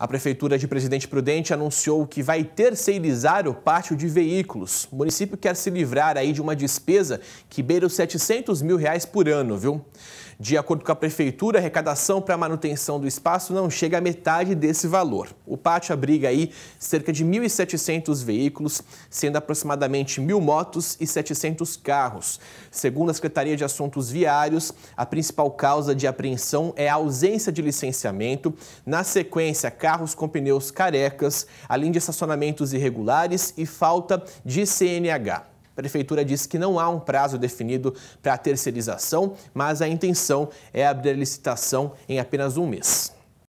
A Prefeitura de Presidente Prudente anunciou que vai terceirizar o pátio de veículos. O município quer se livrar aí de uma despesa que beira os 700 mil reais por ano, viu? De acordo com a Prefeitura, a arrecadação para a manutenção do espaço não chega à metade desse valor. O pátio abriga aí cerca de 1.700 veículos, sendo aproximadamente 1.000 motos e 700 carros. Segundo a Secretaria de Assuntos Viários, a principal causa de apreensão é a ausência de licenciamento, na sequência, carros com pneus carecas, além de estacionamentos irregulares e falta de CNH. A prefeitura diz que não há um prazo definido para a terceirização, mas a intenção é abrir a licitação em apenas um mês.